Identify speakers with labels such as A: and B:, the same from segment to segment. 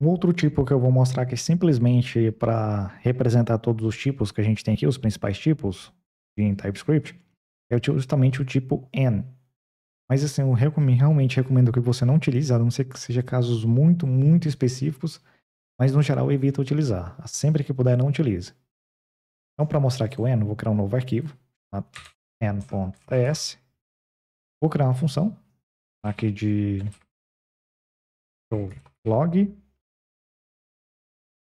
A: Um outro tipo que eu vou mostrar aqui simplesmente para representar todos os tipos que a gente tem aqui, os principais tipos em TypeScript, é justamente o tipo n. Mas assim, eu recomendo, realmente recomendo que você não utilize, a não ser que seja casos muito, muito específicos, mas no geral evita utilizar. Sempre que puder, não utilize. Então, para mostrar aqui o n, vou criar um novo arquivo, n.ts.
B: Vou criar uma função aqui de log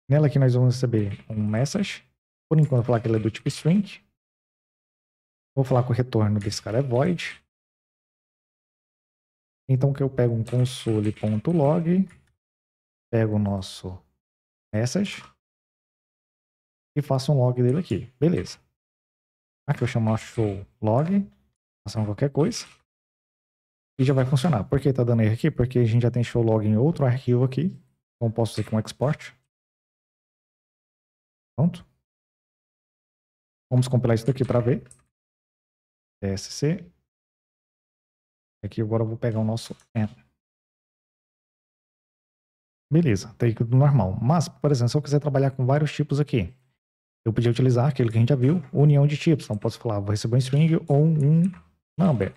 B: Nela aqui nós vamos receber um message. Por enquanto, vou falar que ele é do tipo string. Vou falar que o retorno desse cara é void. Então que eu pego um console.log, pego o nosso message e faço um log dele
A: aqui. Beleza. Aqui eu chamo show log, faço qualquer coisa. E já vai funcionar. Por que tá dando erro aqui? Porque a gente já tem show log em outro arquivo aqui.
C: Então posso fazer com um export. Pronto. Vamos compilar isso daqui para ver. TSC. Aqui agora eu vou pegar o nosso N.
A: Beleza, tem tá tudo normal. Mas, por exemplo, se eu quiser trabalhar com vários tipos aqui, eu podia utilizar aquele que a gente já viu, união de tipos. Então, posso falar, vou receber um string ou um number.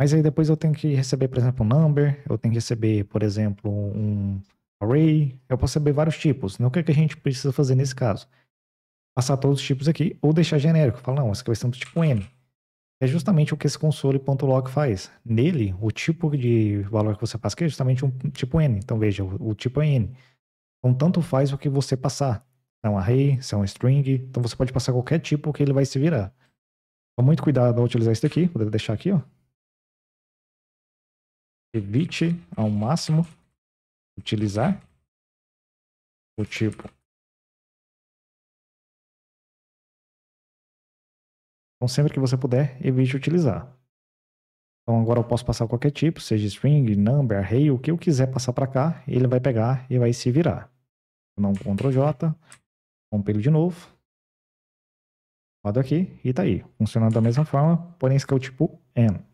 A: Mas aí depois eu tenho que receber, por exemplo, um number, eu tenho que receber, por exemplo, um array, eu posso saber vários tipos. Não né? o que, é que a gente precisa fazer nesse caso? Passar todos os tipos aqui ou deixar genérico. Falar, não, esse aqui vai ser um tipo n. É justamente o que esse console.log faz. Nele, o tipo de valor que você passa aqui é justamente um tipo n. Então veja, o, tipo é n. Então tanto faz o que você passar. Se é um array, se é um string. Então você pode passar qualquer tipo que ele vai se virar. Então muito cuidado ao utilizar isso aqui. Vou deixar aqui, ó
C: evite ao máximo utilizar o tipo. Então, sempre que você puder, evite utilizar.
A: Então, agora eu posso passar qualquer tipo, seja string, number, array, o que eu quiser passar para cá, ele vai pegar e vai se virar. Não Ctrl J, compilo de novo.
C: Roda aqui e tá aí. Funcionando da mesma forma, porém esse é o tipo N.